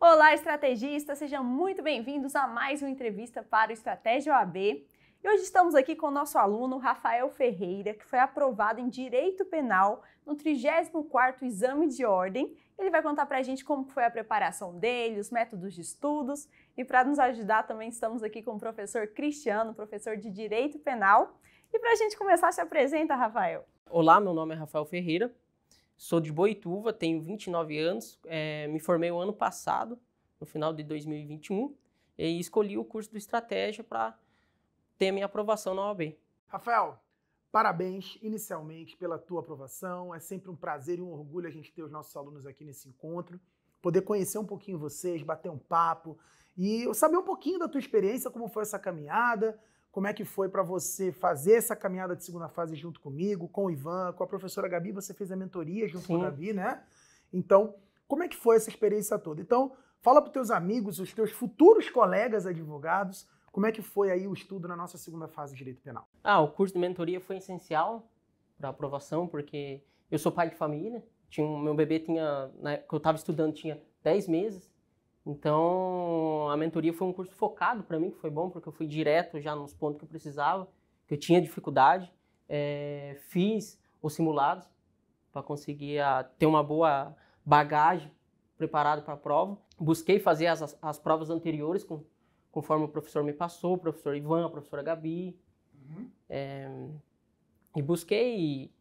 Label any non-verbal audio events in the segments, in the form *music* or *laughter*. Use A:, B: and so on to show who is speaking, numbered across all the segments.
A: Olá, estrategista! Sejam muito bem-vindos a mais uma entrevista para o Estratégia OAB. E hoje estamos aqui com o nosso aluno Rafael Ferreira, que foi aprovado em Direito Penal no 34º Exame de Ordem. Ele vai contar para a gente como foi a preparação dele, os métodos de estudos. E para nos ajudar também estamos aqui com o professor Cristiano, professor de Direito Penal. E para a gente começar, se apresenta, Rafael.
B: Olá, meu nome é Rafael Ferreira, Sou de Boituva, tenho 29 anos, é, me formei o ano passado, no final de 2021, e escolhi o curso do Estratégia para ter minha aprovação na OAB.
C: Rafael, parabéns inicialmente pela tua aprovação. É sempre um prazer e um orgulho a gente ter os nossos alunos aqui nesse encontro, poder conhecer um pouquinho vocês, bater um papo e saber um pouquinho da tua experiência, como foi essa caminhada. Como é que foi para você fazer essa caminhada de segunda fase junto comigo, com o Ivan, com a professora Gabi? Você fez a mentoria junto Sim. com a Gabi, né? Então, como é que foi essa experiência toda? Então, fala para os teus amigos, os teus futuros colegas advogados, como é que foi aí o estudo na nossa segunda fase de direito penal?
B: Ah, o curso de mentoria foi essencial para aprovação, porque eu sou pai de família, tinha meu bebê tinha, né, que eu estava estudando tinha 10 meses, então, a mentoria foi um curso focado para mim, que foi bom, porque eu fui direto já nos pontos que eu precisava, que eu tinha dificuldade. É, fiz os simulados para conseguir a, ah, ter uma boa bagagem preparado para a prova. Busquei fazer as, as, as provas anteriores com, conforme o professor me passou, o professor Ivan, a professora Gabi. Uhum. É, e busquei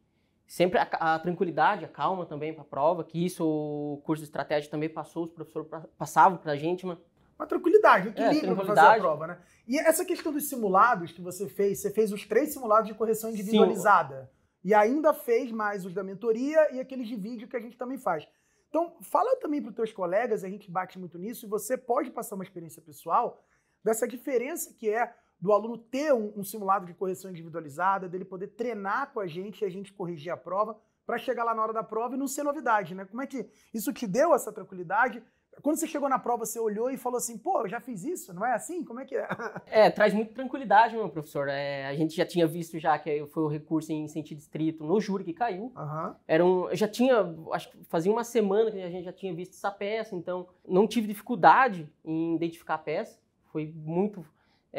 B: sempre a, a tranquilidade, a calma também para a prova, que isso o curso de estratégia também passou, os professores passavam para a gente, mano. Uma
C: tranquilidade, equilíbrio é, para fazer a prova, né? E essa questão dos simulados que você fez, você fez os três simulados de correção individualizada. Sim. E ainda fez mais os da mentoria e aqueles de vídeo que a gente também faz. Então, fala também para os teus colegas, a gente bate muito nisso, e você pode passar uma experiência pessoal dessa diferença que é do aluno ter um, um simulado de correção individualizada, dele poder treinar com a gente e a gente corrigir a prova para chegar lá na hora da prova e não ser novidade, né? Como é que isso te deu essa tranquilidade? Quando você chegou na prova, você olhou e falou assim, pô, eu já fiz isso, não é assim? Como é que é? *laughs* É, traz muita tranquilidade,
B: meu professor. É, a gente já tinha visto já que foi o recurso em sentido estrito no júri que caiu. Uhum. Era um, eu já tinha, acho que fazia uma semana que a gente já tinha visto essa peça, então não tive dificuldade em identificar a peça. Foi muito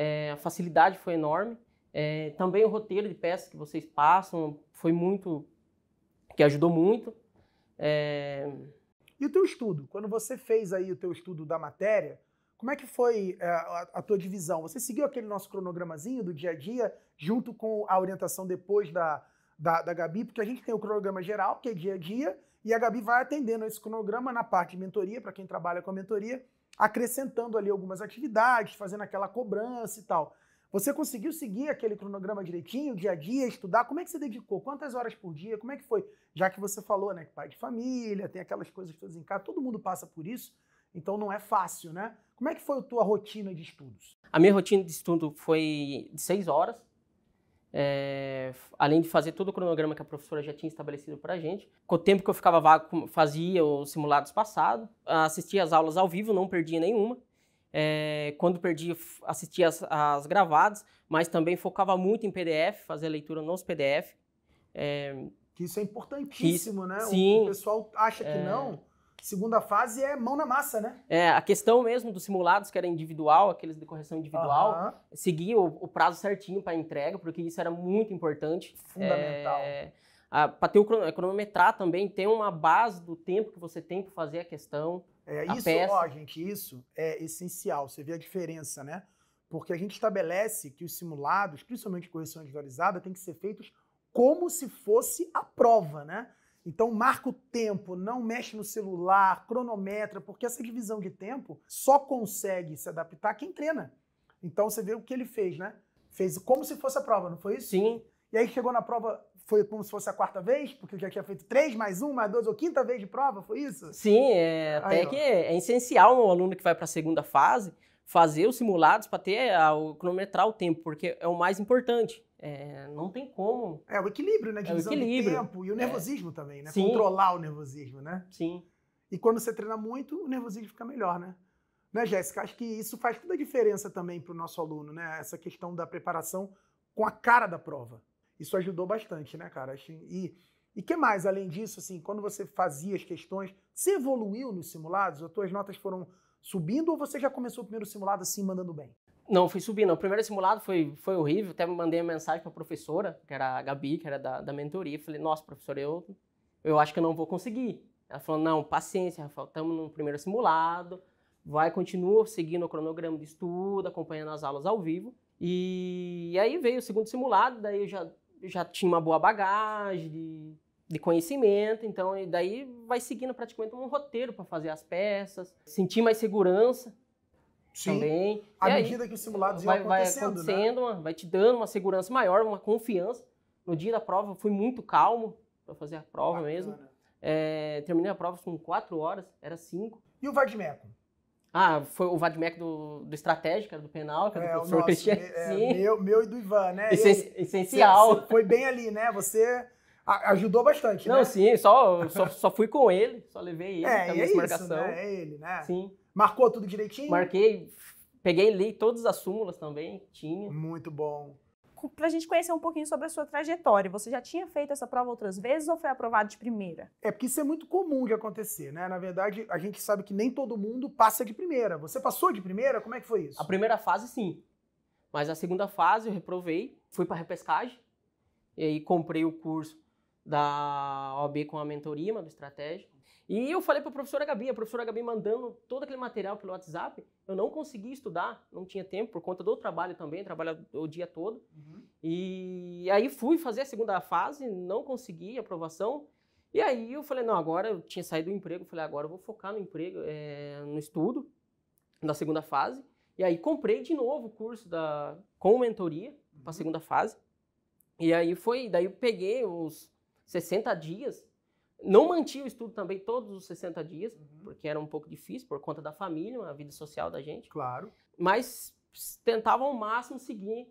B: é, a facilidade foi enorme. É, também o roteiro de peças que vocês passam foi muito. que ajudou muito. É...
C: E o teu estudo? Quando você fez aí o teu estudo da matéria, como é que foi é, a, a tua divisão? Você seguiu aquele nosso cronogramazinho do dia a dia, junto com a orientação depois da, da, da Gabi? Porque a gente tem o cronograma geral, que é dia a dia, e a Gabi vai atendendo esse cronograma na parte de mentoria, para quem trabalha com a mentoria, acrescentando ali algumas atividades, fazendo aquela cobrança e tal. Você conseguiu seguir aquele cronograma direitinho, dia a dia, estudar? Como é que você dedicou? Quantas horas por dia? Como é que foi? Já que você falou, né, que pai de família, tem aquelas coisas todas em casa, todo mundo passa por isso, então não é fácil, né? Como é que foi a tua rotina de estudos?
B: A minha rotina de estudo foi de seis horas, é, além de fazer todo o cronograma que a professora já tinha estabelecido para a gente. Com o tempo que eu ficava vago, fazia os simulados passados, assistia as aulas ao vivo, não perdia nenhuma. É, quando perdia, assistia as, as, gravadas, mas também focava muito em PDF, fazia leitura nos PDF. É, que isso é
C: importantíssimo, que, né? Sim, o, o pessoal acha que é. não, Segunda fase é mão na massa, né?
B: É, a questão mesmo dos simulados, que era individual, aqueles de correção individual, uhum. seguir o, o, prazo certinho para entrega, porque isso era muito importante. Fundamental. É, para ter o cronometrar também, ter uma base do tempo que você tem para fazer a questão. É, isso, peça. ó,
C: gente, isso é essencial. Você vê a diferença, né? Porque a gente estabelece que os simulados, principalmente correção individualizada, tem que ser feitos como se fosse a prova, né? Então marca o tempo, não mexe no celular, cronometra, porque essa divisão de tempo só consegue se adaptar quem treina. Então você vê o que ele fez, né? Fez como se fosse a prova, não foi isso? Sim. E aí chegou na prova, foi como se fosse a quarta vez, porque já tinha feito três, mais um, mais dois, ou quinta vez de prova, foi isso? Sim,
B: é, até aí, que é, é essencial um aluno que vai para a segunda fase fazer os simulados para ter, a, cronometrar o tempo, porque
C: é o mais importante. É, não tem como. É o equilíbrio, né? Divisão é o equilíbrio. tempo e o é. nervosismo é. também, né? Sim. Controlar o nervosismo, né? Sim. E quando você treina muito, o nervosismo fica melhor, né? Né, Jéssica? Acho que isso faz toda a diferença também para o nosso aluno, né? Essa questão da preparação com a cara da prova. Isso ajudou bastante, né, cara? E e que mais, além disso, assim, quando você fazia as questões, você evoluiu nos simulados? As tuas notas foram subindo ou você já começou o primeiro simulado assim, mandando bem?
B: Não, fui subindo. O primeiro simulado foi, foi horrível. Até mandei uma mensagem para a professora, que era a Gabi, que era da, da mentoria. Falei, nossa, professora, eu, eu acho que eu não vou conseguir. Ela falou, não, paciência, Rafael, estamos no primeiro simulado. Vai, continua seguindo o cronograma de estudo, acompanhando as aulas ao vivo. E, e aí veio o segundo simulado, daí eu já, já tinha uma boa bagagem de, de conhecimento, então e daí vai seguindo praticamente um roteiro para fazer as peças, sentir mais segurança Sim, também. À e medida aí, que os simulados vai, acontecendo, vai acontecendo, né? uma, vai te dando uma segurança maior, uma confiança. No dia da prova, fui muito calmo para fazer a prova Bacana. mesmo. É, terminei a prova com quatro horas, era cinco. E o Vadmeco? Ah, foi o Vadmec do, do Estratégica, do Penal, que é do é, professor nosso, Cristiano. É,
C: meu, meu e do Ivan, né? eu, essencial. Você, foi bem ali, né? Você ajudou bastante, Não, né? sim, só, só, só fui com ele, só levei ele. É, também é isso, marcação. né? É ele, né? Sim.
A: Marcou tudo direitinho?
B: Marquei, peguei, li todas as súmulas também, tinha. Muito bom.
A: Pra gente conhecer um pouquinho sobre a sua trajetória, você já tinha feito essa prova outras vezes ou foi aprovado
C: de primeira? É porque isso é muito comum de acontecer, né? Na verdade, a gente sabe que nem todo mundo passa de primeira. Você passou de primeira? Como é que foi isso? A primeira
B: fase, sim. Mas a segunda fase eu reprovei, fui para repescagem e aí comprei o curso da OB com a mentoria, do estratégia. E eu falei para a professora Gabi, a professora Gabi mandando todo aquele material pelo WhatsApp, eu não consegui estudar, não tinha tempo por conta do trabalho também, trabalho o dia todo. Uhum. E aí fui fazer a segunda fase, não consegui aprovação. E aí eu falei, não, agora eu tinha saído do emprego, falei, agora eu vou focar no emprego, é, no estudo na segunda fase. E aí comprei de novo o curso da, com mentoria uhum. para a segunda fase. E aí foi, daí eu peguei os 60 dias. Não mantinha o estudo também todos os 60 dias, uhum. porque era um pouco difícil por conta da família, a vida social da gente. Claro. Mas tentava ao máximo seguir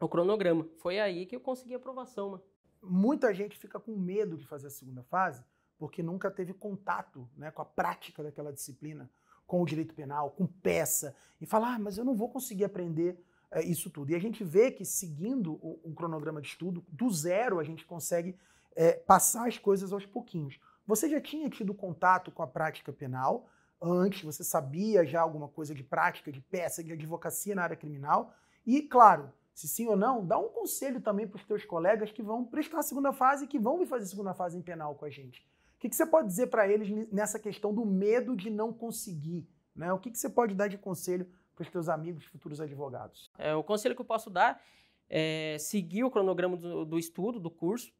C: o cronograma. Foi aí que eu consegui a aprovação, mano. Muita gente fica com medo de fazer a segunda fase, porque nunca teve contato né, com a prática daquela disciplina, com o direito penal, com peça, e fala, ah, mas eu não vou conseguir aprender é, isso tudo. E a gente vê que seguindo o cronograma de estudo, do zero a gente consegue é, passar as coisas aos pouquinhos. Você já tinha tido contato com a prática penal antes, você sabia já alguma coisa de prática, de peça, de advocacia na área criminal. E, claro, se sim ou não, dá um conselho também para os teus colegas que vão prestar a segunda fase e que vão vir fazer a segunda fase em penal com a gente. O que, que você pode dizer para eles nessa questão do medo de não conseguir? Né? O que, que você pode dar de conselho para os teus amigos, futuros advogados?
B: É, o conselho que eu posso dar é seguir o cronograma do, do estudo, do curso,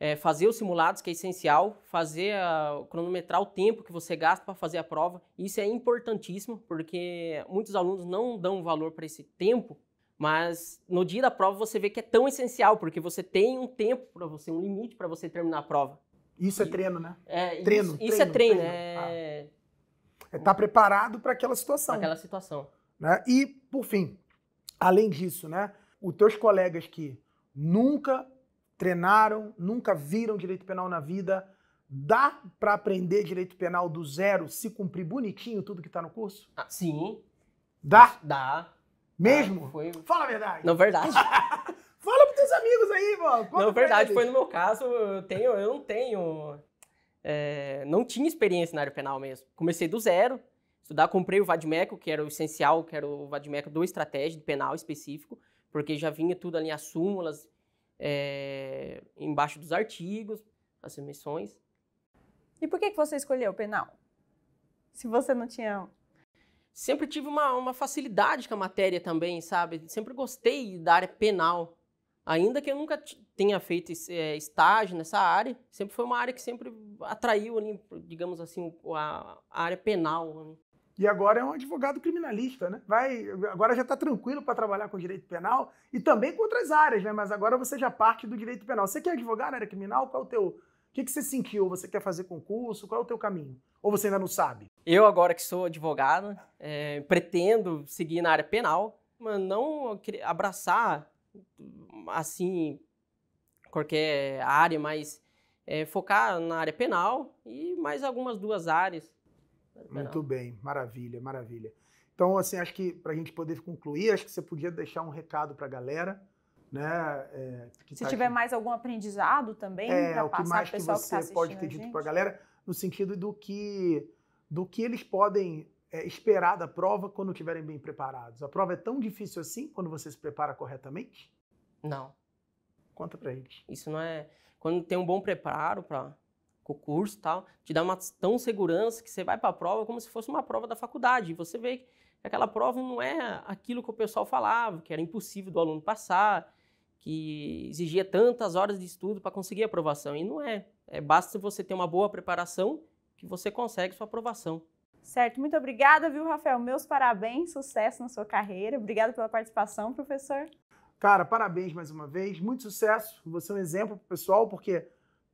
B: é, fazer os simulados, que é essencial, fazer a, cronometrar o tempo que você gasta para fazer a prova. Isso é importantíssimo, porque muitos alunos não dão valor para esse tempo, mas no dia da prova você vê que é tão essencial, porque você tem um tempo para você, um limite para você terminar a
C: prova. Isso é e, é treino, né?
B: É, treino, isso, treino, é treino. treino. É estar ah. é tá
C: preparado para aquela situação. Pra aquela situação. Né? E, por fim, além disso, né? Os teus colegas que nunca treinaram, nunca viram direito penal na vida. Dá para aprender direito penal do zero se cumprir bonitinho tudo que está no curso? Ah, sim. Dá? Dá. Mesmo? Ah, foi... Fala a verdade. Não, verdade. *laughs* Fala pros teus amigos aí, mano. Não, verdade, foi no meu
B: caso, eu tenho, eu não tenho. É, não tinha experiência na área penal mesmo. Comecei do zero, estudar, comprei o Vadmeco, que era o essencial, que era o Vadmeco do estratégia, do penal específico, porque já vinha tudo ali as súmulas, é, embaixo dos artigos, as remissões.
A: E por que, que você escolheu o penal? Se você não tinha.
B: Sempre tive uma, uma facilidade com a matéria também, sabe? Sempre gostei da área penal. Ainda que eu nunca tenha feito é, estágio nessa área, sempre foi uma área que sempre atraiu, digamos assim, a, a área penal. Né?
C: E agora é um advogado criminalista, né? Vai, agora já está tranquilo para trabalhar com direito penal e também com outras áreas, né? Mas agora você já parte do direito penal. Você quer é advogar na área criminal? Qual é o teu. O que, que você sentiu? Você quer fazer concurso? Qual é o teu caminho? Ou você ainda não sabe?
B: Eu, agora que sou advogado, é, pretendo seguir na área penal, mas não abraçar, assim, qualquer área, mas é, focar na área penal e mais algumas duas áreas
C: muito bem, maravilha, maravilha. Então, assim, acho que para a gente poder concluir, acho que você podia deixar um recado para a galera. Né? É, Se tá tiver
A: aqui. mais algum aprendizado também, é, o que mais que você que tá pode ter dito para a
C: galera, no sentido do que, do que eles podem é, esperar da prova quando estiverem bem preparados. A prova é tão difícil assim quando você se prepara corretamente?
B: Não. Conta para eles. Isso não é. Quando tem um bom preparo para concurso tal, te dá uma tão segurança que você vai para a prova como se fosse uma prova da faculdade. E você vê que aquela prova não é aquilo que o pessoal falava, que era impossível do aluno passar, que exigia tantas horas de estudo para conseguir a aprovação. E não é. é. Basta você ter uma boa preparação que você consegue sua aprovação.
A: Certo, muito obrigada, viu, Rafael? Meus parabéns, sucesso na sua carreira. Obrigada pela participação, professor.
C: Cara, parabéns mais uma vez, muito sucesso. Você é um exemplo o pessoal, porque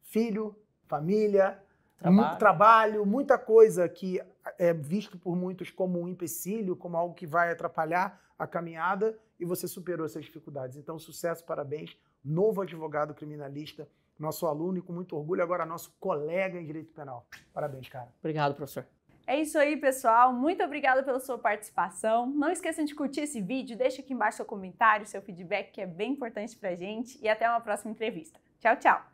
C: filho, família, trabalho. Mu trabalho muita coisa que é visto por muitos como um empecilho, como algo que vai atrapalhar a caminhada, e você superou essas dificuldades. Então, sucesso, parabéns, novo advogado criminalista, nosso aluno e com muito orgulho, agora nosso colega em direito penal. Parabéns, cara. Obrigado, professor.
A: É isso aí, pessoal. Muito obrigada pela sua participação. Não esqueçam de curtir esse vídeo, deixa aqui embaixo seu comentário, seu feedback, que é bem importante pra gente. E até uma próxima entrevista. Tchau, tchau!